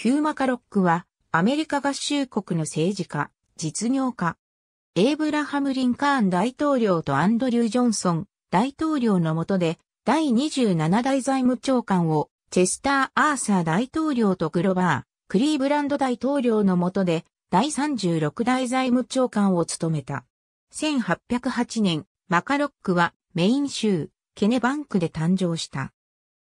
ヒューマ・カロックは、アメリカ合衆国の政治家、実業家。エイブラハム・リンカーン大統領とアンドリュー・ジョンソン大統領の下で、第27代財務長官を、チェスター・アーサー大統領とグロバー、クリーブランド大統領の下で、第36代財務長官を務めた。1808年、マカロックはメイン州、ケネバンクで誕生した。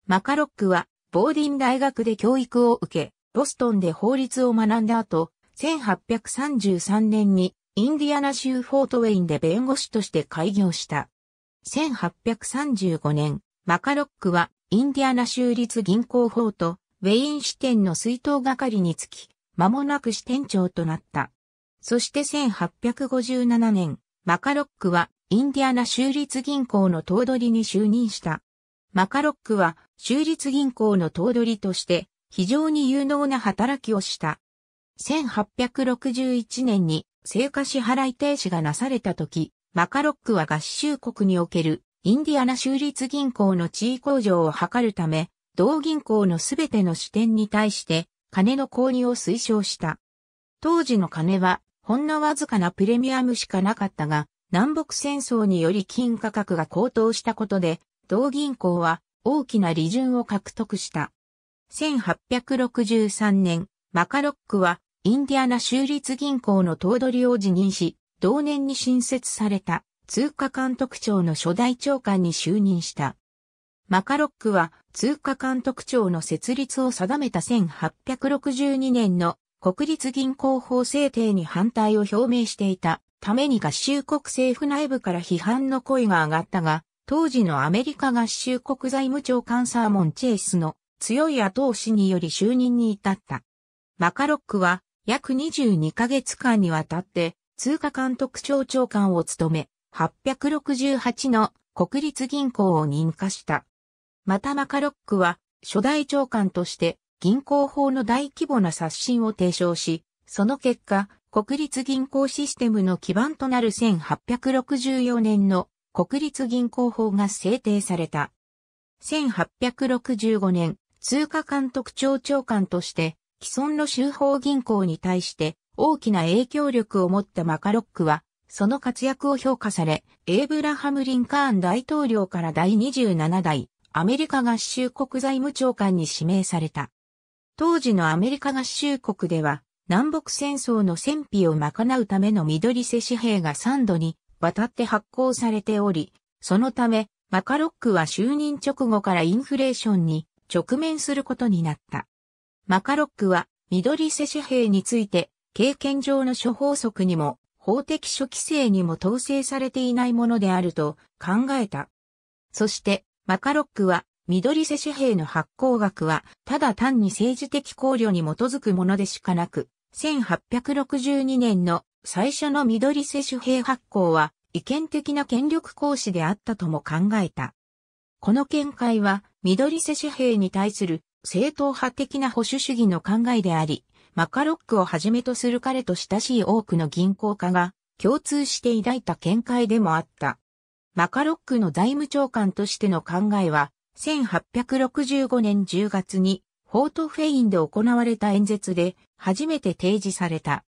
マカロックはボーディン大学で教育を受け、ボストンで法律を学んだ後、1833年にインディアナ州フォートウェインで弁護士として開業した。1835年、マカロックはインディアナ州立銀行フォートウェイン支店の水筒係につき、間もなく支店長となった。そして1857年、マカロックはインディアナ州立銀行の頭取に就任した。マカロックは州立銀行の頭取として非常に有能な働きをした。1861年に成果支払い停止がなされた時、マカロックは合衆国におけるインディアナ州立銀行の地位向上を図るため、同銀行のすべての支店に対して金の購入を推奨した。当時の金はほんのわずかなプレミアムしかなかったが、南北戦争により金価格が高騰したことで、同銀行は大きな利潤を獲得した。1863年、マカロックはインディアナ州立銀行の頭取を辞任し、同年に新設された通貨監督庁の初代長官に就任した。マカロックは通貨監督庁の設立を定めた1862年の国立銀行法制定に反対を表明していたために合衆国政府内部から批判の声が上がったが、当時のアメリカ合衆国財務長官サーモン・チェイスの強い後押しにより就任に至った。マカロックは約22ヶ月間にわたって通貨監督庁長官を務め、868の国立銀行を認可した。またマカロックは初代長官として銀行法の大規模な刷新を提唱し、その結果、国立銀行システムの基盤となる1864年の国立銀行法が制定された。1865年、通貨監督庁長官として、既存の州法銀行に対して大きな影響力を持ったマカロックは、その活躍を評価され、エイブラハム・リンカーン大統領から第27代アメリカ合衆国財務長官に指名された。当時のアメリカ合衆国では、南北戦争の戦費を賄うための緑瀬紙幣が3度にわたって発行されており、そのため、マカロックは就任直後からインフレーションに直面することになった。マカロックは緑世紙幣について経験上の諸法則にも法的諸規制にも統制されていないものであると考えた。そしてマカロックは緑世紙幣の発行額はただ単に政治的考慮に基づくものでしかなく、1862年の最初の緑世紙幣発行は意見的な権力行使であったとも考えた。この見解は、緑瀬紙幣に対する正統派的な保守主義の考えであり、マカロックをはじめとする彼と親しい多くの銀行家が共通して抱いた見解でもあった。マカロックの財務長官としての考えは、1865年10月にフォートフェインで行われた演説で初めて提示された。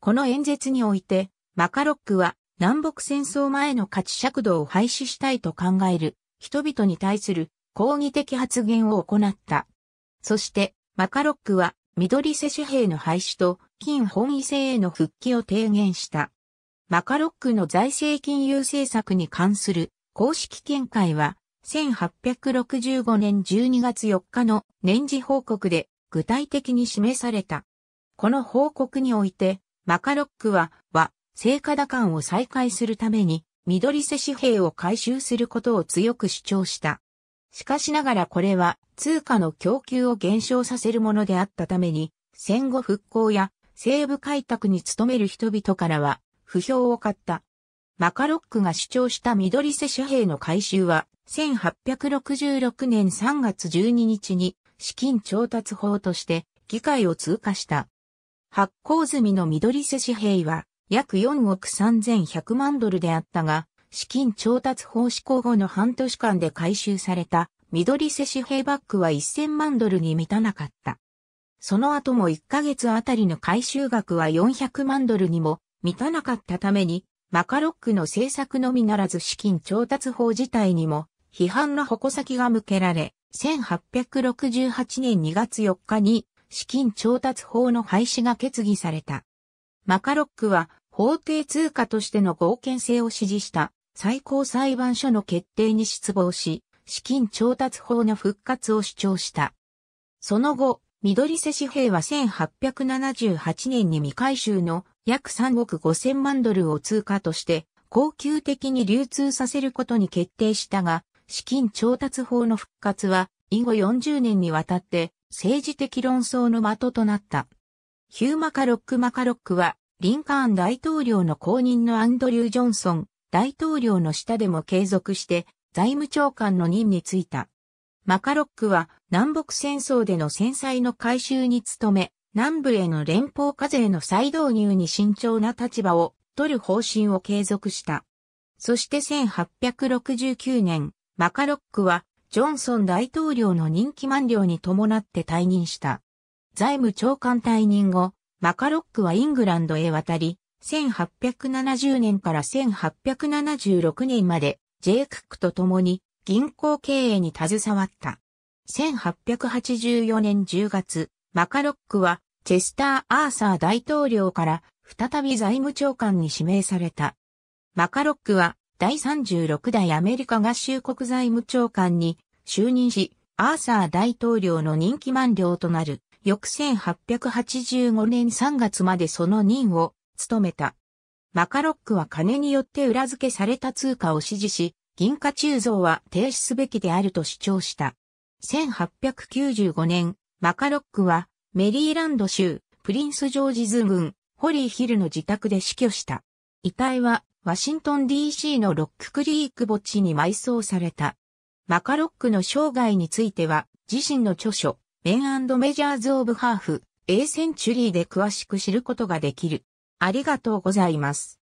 この演説において、マカロックは南北戦争前の価値尺度を廃止したいと考える人々に対する抗議的発言を行った。そして、マカロックは、緑世主兵の廃止と、金本位制への復帰を提言した。マカロックの財政金融政策に関する公式見解は、1865年12月4日の年次報告で具体的に示された。この報告において、マカロックは、は、成果打感を再開するために、緑瀬紙幣を回収することを強く主張した。しかしながらこれは通貨の供給を減少させるものであったために、戦後復興や西部開拓に努める人々からは不評を買った。マカロックが主張した緑瀬紙幣の回収は、1866年3月12日に資金調達法として議会を通過した。発行済みの緑瀬紙幣は約4億3100万ドルであったが、資金調達法施行後の半年間で回収された緑瀬紙幣バッグは1000万ドルに満たなかった。その後も1ヶ月あたりの回収額は400万ドルにも満たなかったために、マカロックの制作のみならず資金調達法自体にも批判の矛先が向けられ、1868年2月4日に資金調達法の廃止が決議された。マカロックは法定通貨としての合憲性を支持した最高裁判所の決定に失望し、資金調達法の復活を主張した。その後、緑瀬紙幣は1878年に未回収の約3億5000万ドルを通貨として高級的に流通させることに決定したが、資金調達法の復活は以後40年にわたって政治的論争の的となった。ヒューマカロックマカロックはリンカーン大統領の後任のアンドリュー・ジョンソン大統領の下でも継続して財務長官の任に就いた。マカロックは南北戦争での戦災の回収に努め、南部への連邦課税の再導入に慎重な立場を取る方針を継続した。そして1869年、マカロックはジョンソン大統領の任期満了に伴って退任した。財務長官退任後、マカロックはイングランドへ渡り、1870年から1876年までジェイ・クックと共に銀行経営に携わった。1884年10月、マカロックはチェスター・アーサー大統領から再び財務長官に指名された。マカロックは第36代アメリカ合衆国財務長官に就任し、アーサー大統領の任期満了となる。翌1885年3月までその任を務めた。マカロックは金によって裏付けされた通貨を支持し、銀貨鋳造は停止すべきであると主張した。1895年、マカロックはメリーランド州プリンスジョージズ軍ホリーヒルの自宅で死去した。遺体はワシントン DC のロッククリーク墓地に埋葬された。マカロックの生涯については自身の著書メンメジャーズ・オブ・ハーフ、A センチュリーで詳しく知ることができる。ありがとうございます。